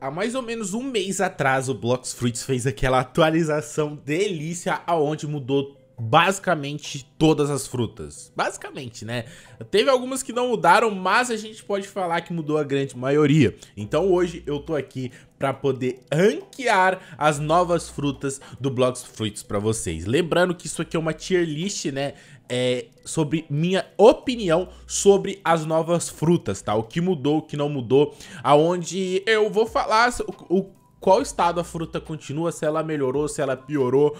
Há mais ou menos um mês atrás, o Blox Fruits fez aquela atualização delícia aonde mudou basicamente todas as frutas. Basicamente, né? Teve algumas que não mudaram, mas a gente pode falar que mudou a grande maioria. Então hoje eu tô aqui para poder ranquear as novas frutas do Blocks Fruits para vocês. Lembrando que isso aqui é uma tier list, né? é, sobre minha opinião sobre as novas frutas, tá? O que mudou, o que não mudou, aonde eu vou falar o, o qual estado a fruta continua, se ela melhorou, se ela piorou,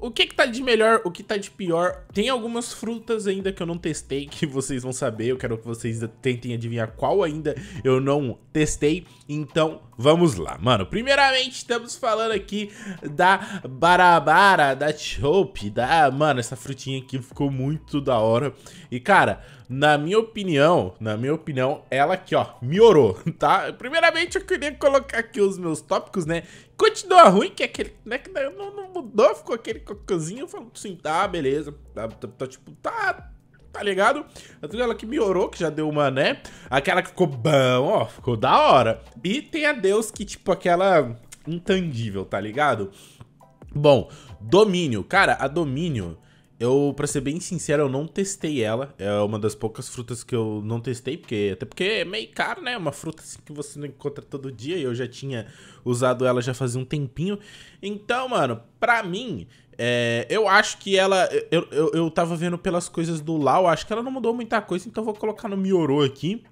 o que que tá de melhor, o que tá de pior. Tem algumas frutas ainda que eu não testei, que vocês vão saber. Eu quero que vocês tentem adivinhar qual ainda eu não testei. Então, vamos lá, mano. Primeiramente, estamos falando aqui da Barabara, da Chope, da... Mano, essa frutinha aqui ficou muito da hora. E, cara, na minha opinião, na minha opinião, ela aqui, ó, melhorou, tá? Primeiramente, eu queria colocar aqui os meus tópicos, né? Continua ruim, que é aquele, né, que não, não mudou, ficou aquele cocôzinho. Eu falo assim, tá, beleza, tá, tá, tá tipo, tá tá ligado? Aquela que melhorou, que já deu uma, né? Aquela que ficou bom, ó, ficou da hora. E tem a Deus que, tipo, aquela intangível, tá ligado? Bom, domínio. Cara, a domínio, eu, pra ser bem sincero, eu não testei ela. É uma das poucas frutas que eu não testei, porque até porque é meio caro, né? Uma fruta assim, que você não encontra todo dia. E eu já tinha usado ela já fazia um tempinho. Então, mano, pra mim, é, eu acho que ela. Eu, eu, eu tava vendo pelas coisas do Lau, acho que ela não mudou muita coisa, então vou colocar no Miorô aqui,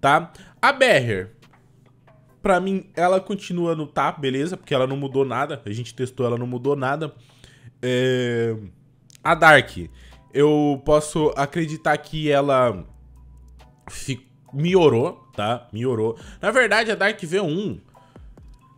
tá? A Berrer. Pra mim, ela continua no tá, beleza, porque ela não mudou nada. A gente testou, ela não mudou nada. É, a Dark. Eu posso acreditar que ela fi, melhorou, tá? Melhorou. Na verdade, a Dark V1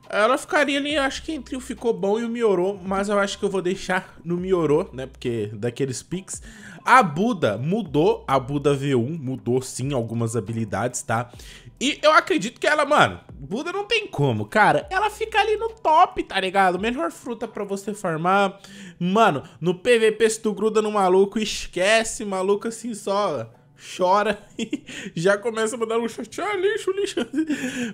ela ficaria ali, acho que entre o Ficou Bom e o melhorou, mas eu acho que eu vou deixar no melhorou né? Porque daqueles picks. A Buda mudou, a Buda V1 mudou sim algumas habilidades, tá? E eu acredito que ela, mano, Buda não tem como, cara. Ela fica ali no top, tá ligado? Melhor fruta pra você farmar. Mano, no PVP se tu gruda no maluco, esquece, maluco assim só chora e já começa a mandar um chat. Ah, lixo, lixo.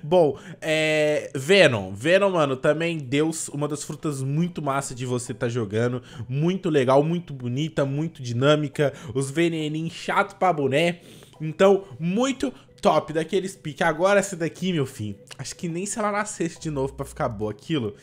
Bom, é, Venom. Venom, mano, também Deus, uma das frutas muito massa de você tá jogando. Muito legal, muito bonita, muito dinâmica. Os veneninhos chato pra boné. Então, muito top daqueles piques. Agora essa daqui, meu fim. Acho que nem se ela nascesse de novo pra ficar boa aquilo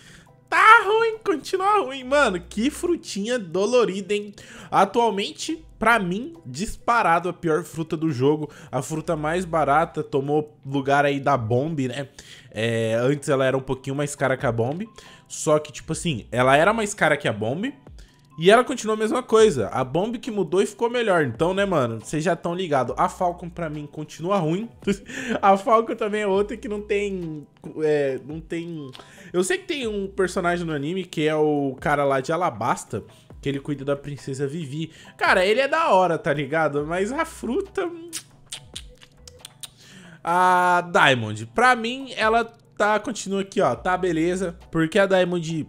tá ruim, continua ruim. Mano, que frutinha dolorida, hein? Atualmente, pra mim, disparado a pior fruta do jogo. A fruta mais barata tomou lugar aí da Bomb, né? É, antes ela era um pouquinho mais cara que a Bomb. Só que, tipo assim, ela era mais cara que a Bomb, e ela continua a mesma coisa. A bomba que mudou e ficou melhor. Então, né, mano? Vocês já estão ligados. A Falcon, pra mim, continua ruim. a Falcon também é outra que não tem. É, não tem. Eu sei que tem um personagem no anime que é o cara lá de Alabasta. Que ele cuida da princesa Vivi. Cara, ele é da hora, tá ligado? Mas a fruta. Hum. A Diamond. Pra mim, ela tá. Continua aqui, ó. Tá beleza. Porque a Diamond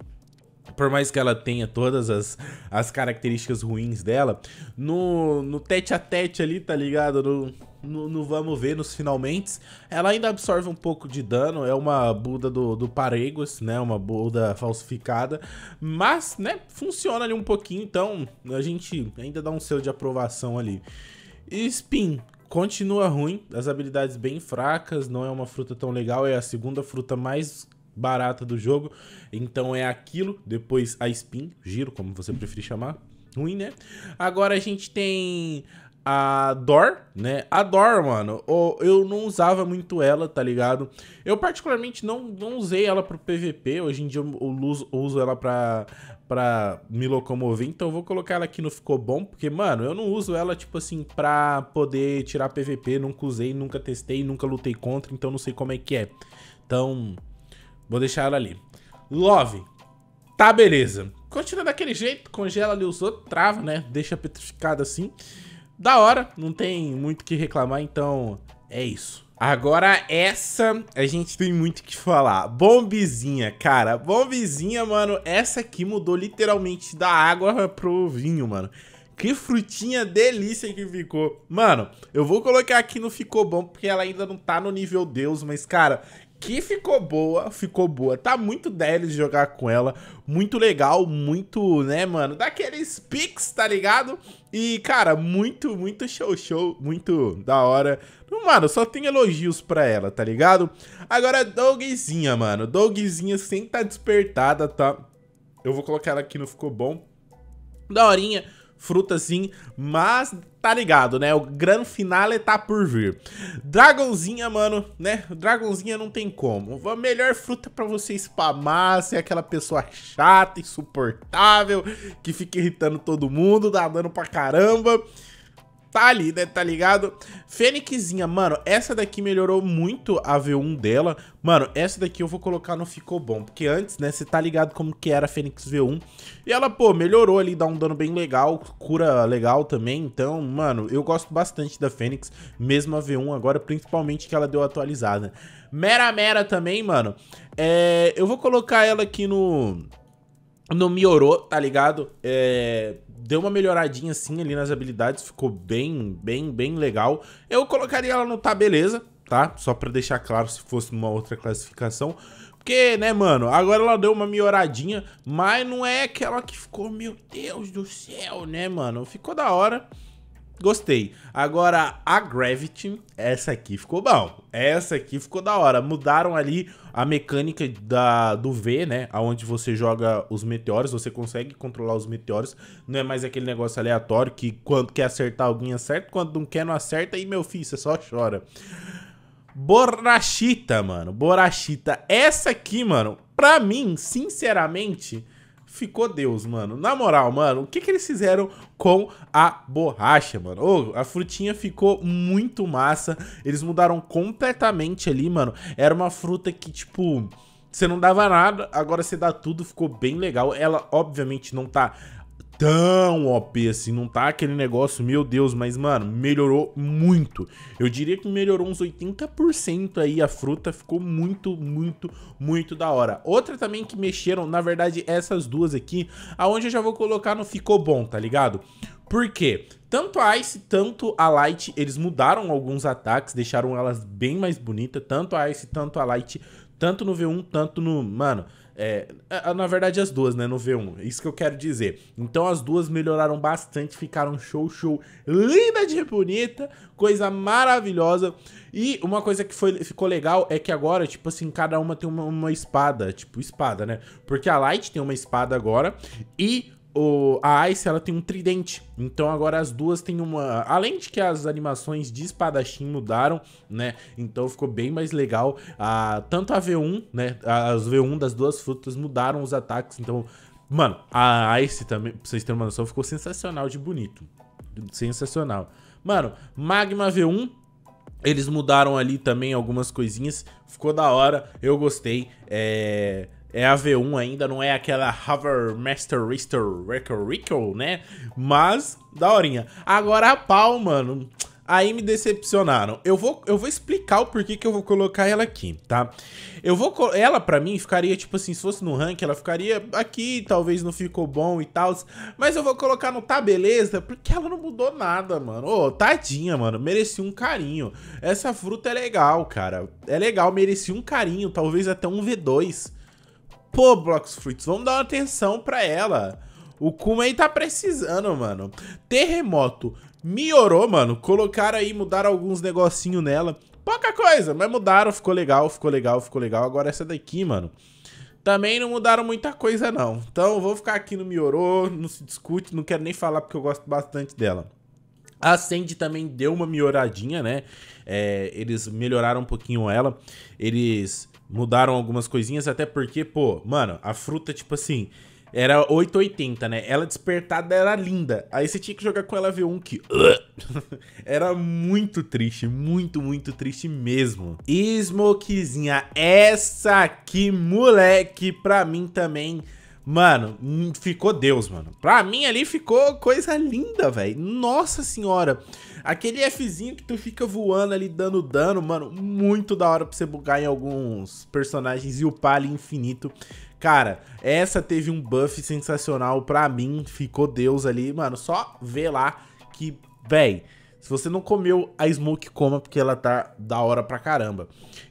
por mais que ela tenha todas as, as características ruins dela, no, no tete a tete ali, tá ligado? No, no, no vamos ver, nos finalmente, ela ainda absorve um pouco de dano, é uma Buda do, do Paregos, né? Uma Buda falsificada, mas, né, funciona ali um pouquinho, então a gente ainda dá um selo de aprovação ali. E Spin, continua ruim, as habilidades bem fracas, não é uma fruta tão legal, é a segunda fruta mais barata do jogo. Então é aquilo, depois a spin, giro, como você preferir chamar. Ruim, né? Agora a gente tem a Dor, né? A Dor, mano, eu não usava muito ela, tá ligado? Eu particularmente não, não usei ela pro PVP, hoje em dia eu uso, uso ela pra, pra me locomover, então eu vou colocar ela aqui no Ficou Bom, porque, mano, eu não uso ela, tipo assim, pra poder tirar PVP, nunca usei, nunca testei, nunca lutei contra, então não sei como é que é. Então, Vou deixar ela ali. Love. Tá, beleza. Continua daquele jeito, congela ali os outros, trava, né? Deixa petrificado assim. Da hora, não tem muito o que reclamar, então é isso. Agora essa a gente tem muito que falar. Bombizinha, cara. Bombizinha, mano. Essa aqui mudou literalmente da água pro vinho, mano. Que frutinha delícia que ficou. Mano, eu vou colocar aqui no ficou bom porque ela ainda não tá no nível Deus, mas cara, que ficou boa, ficou boa. Tá muito deles de jogar com ela, muito legal, muito, né, mano, daqueles pics, tá ligado? E, cara, muito, muito show, show, muito da hora. Mano, só tem elogios pra ela, tá ligado? Agora, Dogzinha, mano, Dogzinha sem tá despertada, tá? Eu vou colocar ela aqui no Ficou Bom. Daorinha fruta assim, mas tá ligado, né? O grande finale tá por vir. Dragonzinha, mano, né? Dragonzinha não tem como. A melhor fruta para você spamar, ser aquela pessoa chata, insuportável, que fica irritando todo mundo, dá dano pra caramba. Tá ali, né, tá ligado? Fênixinha, mano, essa daqui melhorou muito a V1 dela. Mano, essa daqui eu vou colocar no Ficou Bom, porque antes, né, você tá ligado como que era a Fênix V1. E ela, pô, melhorou ali, dá um dano bem legal, cura legal também. Então, mano, eu gosto bastante da Fênix, mesmo a V1 agora, principalmente que ela deu atualizada. Mera Mera também, mano, é, eu vou colocar ela aqui no não melhorou, tá ligado? É, deu uma melhoradinha assim ali nas habilidades, ficou bem, bem, bem legal. Eu colocaria ela no tá beleza, tá? Só pra deixar claro se fosse numa outra classificação. Porque, né, mano, agora ela deu uma melhoradinha, mas não é aquela que ficou, meu Deus do céu, né, mano? Ficou da hora. Gostei. Agora, a Gravity, essa aqui ficou bom. Essa aqui ficou da hora. Mudaram ali a mecânica da, do V, né? Onde você joga os meteoros, você consegue controlar os meteoros. Não é mais aquele negócio aleatório que quando quer acertar alguém acerta, quando não quer não acerta. E meu filho, você só chora. Borrachita, mano. Borrachita. Essa aqui, mano, pra mim, sinceramente ficou Deus, mano. Na moral, mano, o que, que eles fizeram com a borracha, mano? Oh, a frutinha ficou muito massa. Eles mudaram completamente ali, mano. Era uma fruta que, tipo... Você não dava nada, agora você dá tudo, ficou bem legal. Ela, obviamente, não tá tão OP assim, não tá aquele negócio, meu Deus, mas mano, melhorou muito. Eu diria que melhorou uns 80% aí a fruta, ficou muito, muito, muito da hora. Outra também que mexeram, na verdade, essas duas aqui, aonde eu já vou colocar no ficou bom, tá ligado? Porque tanto a Ice, tanto a Light, eles mudaram alguns ataques, deixaram elas bem mais bonitas, tanto a Ice, tanto a Light, tanto no V1, tanto no, mano, é, é, é, na verdade, as duas, né? No V1. Isso que eu quero dizer. Então, as duas melhoraram bastante, ficaram show, show. Linda de bonita, coisa maravilhosa. E uma coisa que foi, ficou legal é que agora, tipo assim, cada uma tem uma, uma espada. Tipo, espada, né? Porque a Light tem uma espada agora. E o, a Ice ela tem um tridente. Então agora as duas têm uma. Além de que as animações de espadachim mudaram, né? Então ficou bem mais legal. tanto a V1, né? As V1 das duas frutas mudaram os ataques. Então, mano, a Ice também, pra vocês terem uma noção, ficou sensacional de bonito. Sensacional. Mano, Magma V1 eles mudaram ali também algumas coisinhas, ficou da hora, eu gostei. É... É a V1 ainda, não é aquela Hovermaster Rister Record, né? Mas, daorinha. Agora a pau, mano aí me decepcionaram. Eu vou, eu vou explicar o porquê que eu vou colocar ela aqui, tá? Eu vou, ela pra mim ficaria, tipo assim, se fosse no rank, ela ficaria aqui, talvez não ficou bom e tal, mas eu vou colocar no tá beleza, porque ela não mudou nada, mano. Ô, oh, tadinha, mano, merecia um carinho. Essa fruta é legal, cara. É legal, merecia um carinho, talvez até um V2. Pô, Blocos Fruits, vamos dar uma atenção pra ela. O Kuma aí tá precisando, mano. Terremoto melhorou, mano. Colocaram aí, mudaram alguns negocinho nela. Pouca coisa, mas mudaram, ficou legal, ficou legal, ficou legal. Agora essa daqui, mano. Também não mudaram muita coisa, não. Então, vou ficar aqui no Miorô, não se discute, não quero nem falar porque eu gosto bastante dela. A Sandy também deu uma melhoradinha, né? É, eles melhoraram um pouquinho ela. Eles Mudaram algumas coisinhas, até porque, pô, mano, a fruta, tipo assim, era 880, né? Ela despertada era linda. Aí você tinha que jogar com ela V1 que. era muito triste, muito, muito triste mesmo. Smokezinha, essa aqui, moleque, pra mim também Mano, hum, ficou Deus, mano. Pra mim ali ficou coisa linda, velho. Nossa senhora. Aquele Fzinho que tu fica voando ali, dando dano, mano. Muito da hora pra você bugar em alguns personagens e o ali infinito. Cara, essa teve um buff sensacional pra mim. Ficou Deus ali, mano. Só vê lá que, velho. Se você não comeu a Smoke, coma, porque ela tá da hora pra caramba.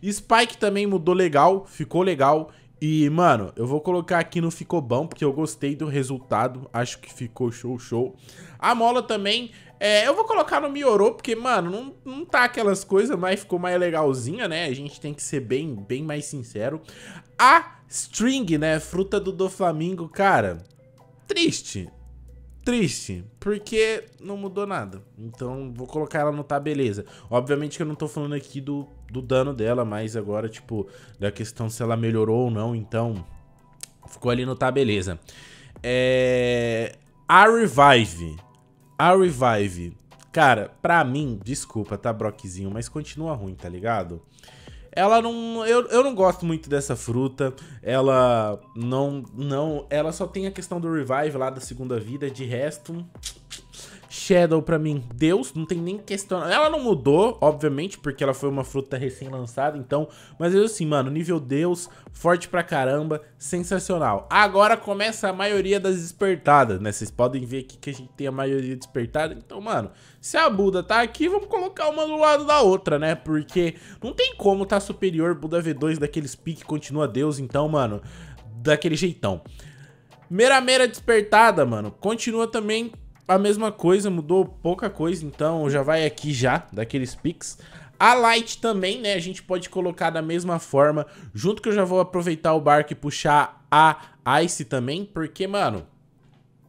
Spike também mudou legal, ficou legal. E, mano, eu vou colocar aqui no Ficou Bom, porque eu gostei do resultado. Acho que ficou show, show. A mola também, é, eu vou colocar no Miorô, porque, mano, não, não tá aquelas coisas, mas ficou mais legalzinha, né? A gente tem que ser bem, bem mais sincero. A String, né? Fruta do Doflamingo, cara triste triste, porque não mudou nada. Então vou colocar ela no tá beleza. Obviamente que eu não tô falando aqui do, do dano dela, mas agora, tipo, da questão se ela melhorou ou não, então ficou ali no tá beleza. É... A Revive. A Revive. Cara, pra mim, desculpa, tá, Brockzinho, mas continua ruim, tá ligado? Ela não. Eu, eu não gosto muito dessa fruta. Ela não. não Ela só tem a questão do revive lá da segunda vida. De resto. Shadow para mim, Deus, não tem nem questão. Ela não mudou, obviamente, porque ela foi uma fruta recém-lançada, então. Mas eu assim, mano, nível Deus, forte pra caramba, sensacional. Agora começa a maioria das despertadas, né? Vocês podem ver aqui que a gente tem a maioria despertada. Então, mano, se a Buda tá aqui, vamos colocar uma do lado da outra, né? Porque não tem como tá superior Buda V2 daqueles piques continua Deus, então, mano, daquele jeitão. Merameira despertada, mano, continua também a mesma coisa, mudou pouca coisa, então já vai aqui já, daqueles pics. A Light também, né, a gente pode colocar da mesma forma, junto que eu já vou aproveitar o barco e puxar a Ice também, porque, mano,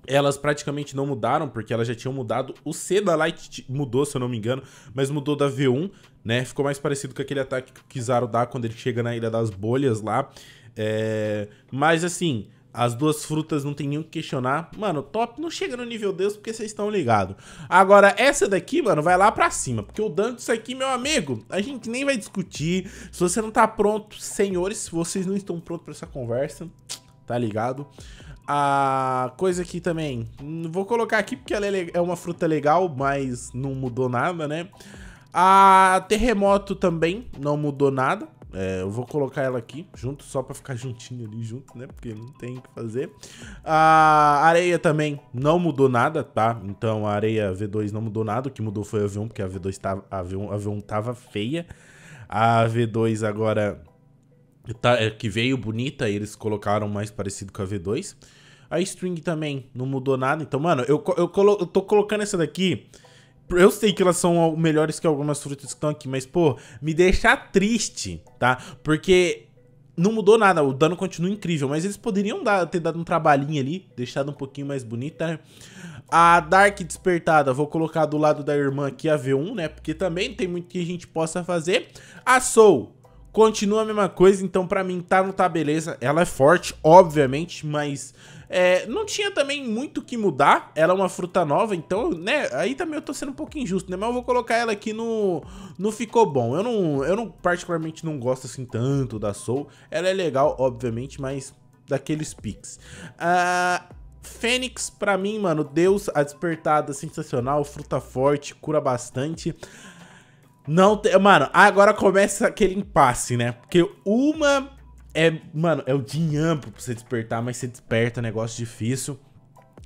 elas praticamente não mudaram, porque elas já tinham mudado. O C da Light mudou, se eu não me engano, mas mudou da V1, né? Ficou mais parecido com aquele ataque que o Kizaru dá quando ele chega na Ilha das Bolhas lá. É... Mas assim, as duas frutas não tem nenhum que questionar. Mano, top não chega no nível Deus porque vocês estão ligados. Agora, essa daqui, mano, vai lá pra cima. Porque o dano isso aqui, meu amigo, a gente nem vai discutir. Se você não tá pronto, senhores, se vocês não estão prontos pra essa conversa, tá ligado? A coisa aqui também, vou colocar aqui porque ela é, é uma fruta legal, mas não mudou nada, né? A terremoto também não mudou nada. É, eu vou colocar ela aqui, junto, só pra ficar juntinho ali, junto, né? Porque não tem o que fazer. A areia também não mudou nada, tá? Então a areia V2 não mudou nada. O que mudou foi a V1, porque a V2 tava, tá, a V1, a V1 tava feia. A V2 agora... Tá, é, que veio bonita, eles colocaram mais parecido com a V2. A string também não mudou nada. Então, mano, eu, eu, eu tô colocando essa daqui eu sei que elas são melhores que algumas frutas que estão aqui, mas, pô, me deixa triste, tá? Porque não mudou nada, o dano continua incrível, mas eles poderiam dar, ter dado um trabalhinho ali, deixado um pouquinho mais bonita, né? A Dark Despertada, vou colocar do lado da irmã aqui a V1, né? Porque também tem muito que a gente possa fazer. A Soul, continua a mesma coisa, então pra mim tá, não tá beleza. Ela é forte, obviamente, mas é, não tinha também muito que mudar, ela é uma fruta nova, então, né, aí também eu tô sendo um pouco injusto, né, mas eu vou colocar ela aqui no, não Ficou Bom. Eu não, eu não particularmente não gosto assim tanto da Soul, ela é legal, obviamente, mas daqueles piques. Ah, Fênix, pra mim, mano, Deus, a despertada, sensacional, fruta forte, cura bastante. Não tem. Mano, agora começa aquele impasse, né? Porque uma é, mano, é o dia amplo pra você despertar, mas você desperta, é negócio difícil.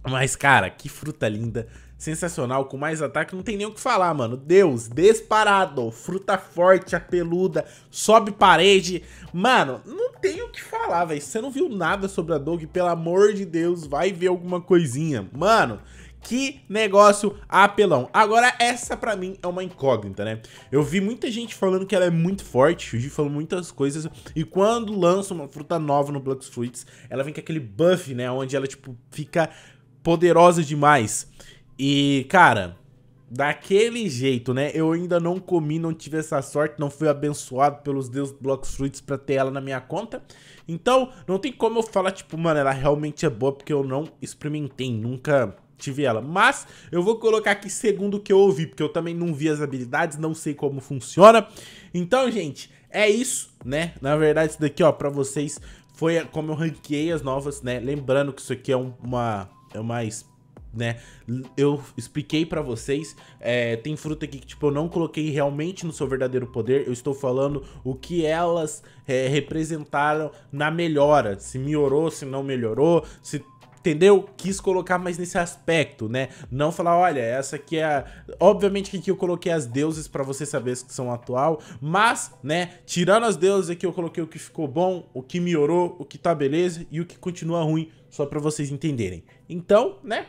Mas, cara, que fruta linda, sensacional, com mais ataque, não tem nem o que falar, mano. Deus, disparado, fruta forte, apeluda, sobe parede. Mano, não tem o que falar, velho. você não viu nada sobre a Dog, pelo amor de Deus, vai ver alguma coisinha. Mano, que negócio apelão. Agora, essa pra mim é uma incógnita, né? Eu vi muita gente falando que ela é muito forte, o Gi falou muitas coisas, e quando lança uma fruta nova no Black Fruits, ela vem com aquele buff, né? Onde ela, tipo, fica poderosa demais. E, cara, daquele jeito, né? Eu ainda não comi, não tive essa sorte, não fui abençoado pelos deuses Block Fruits pra ter ela na minha conta. Então, não tem como eu falar, tipo, mano, ela realmente é boa, porque eu não experimentei, nunca tive ela. Mas eu vou colocar aqui segundo o que eu ouvi, porque eu também não vi as habilidades, não sei como funciona. Então, gente, é isso, né? Na verdade, isso daqui, ó, pra vocês foi como eu ranqueei as novas, né? Lembrando que isso aqui é uma... É uma né? Eu expliquei para vocês, é, tem fruta aqui que tipo eu não coloquei realmente no seu verdadeiro poder, eu estou falando o que elas é, representaram na melhora, se melhorou, se não melhorou, se entendeu? Quis colocar mais nesse aspecto, né? Não falar, olha, essa aqui é a... Obviamente que aqui eu coloquei as deuses para você saber que são atual, mas, né, tirando as deuses aqui eu coloquei o que ficou bom, o que melhorou, o que tá beleza e o que continua ruim, só para vocês entenderem. Então, né?